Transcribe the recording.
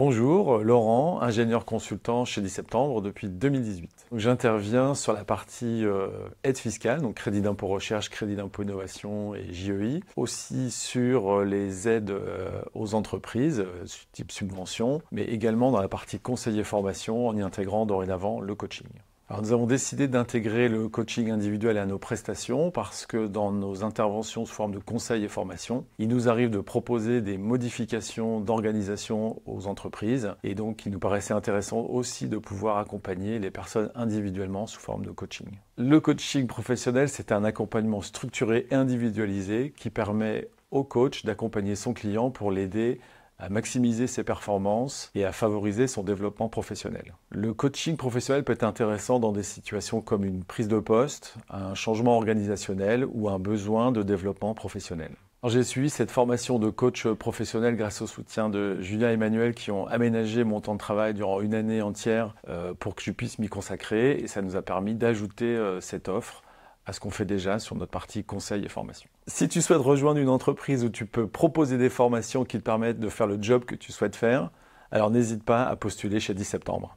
Bonjour, Laurent, ingénieur consultant chez 10 septembre depuis 2018. J'interviens sur la partie euh, aide fiscale, donc crédit d'impôt recherche, crédit d'impôt innovation et JEI, aussi sur euh, les aides euh, aux entreprises, type subvention, mais également dans la partie conseiller formation en y intégrant dorénavant le coaching. Alors nous avons décidé d'intégrer le coaching individuel à nos prestations parce que dans nos interventions sous forme de conseils et formations, il nous arrive de proposer des modifications d'organisation aux entreprises et donc il nous paraissait intéressant aussi de pouvoir accompagner les personnes individuellement sous forme de coaching. Le coaching professionnel, c'est un accompagnement structuré et individualisé qui permet au coach d'accompagner son client pour l'aider à maximiser ses performances et à favoriser son développement professionnel. Le coaching professionnel peut être intéressant dans des situations comme une prise de poste, un changement organisationnel ou un besoin de développement professionnel. J'ai suivi cette formation de coach professionnel grâce au soutien de Julien et Emmanuel qui ont aménagé mon temps de travail durant une année entière euh, pour que je puisse m'y consacrer et ça nous a permis d'ajouter euh, cette offre à ce qu'on fait déjà sur notre partie conseil et formation. Si tu souhaites rejoindre une entreprise où tu peux proposer des formations qui te permettent de faire le job que tu souhaites faire, alors n'hésite pas à postuler chez 10 septembre.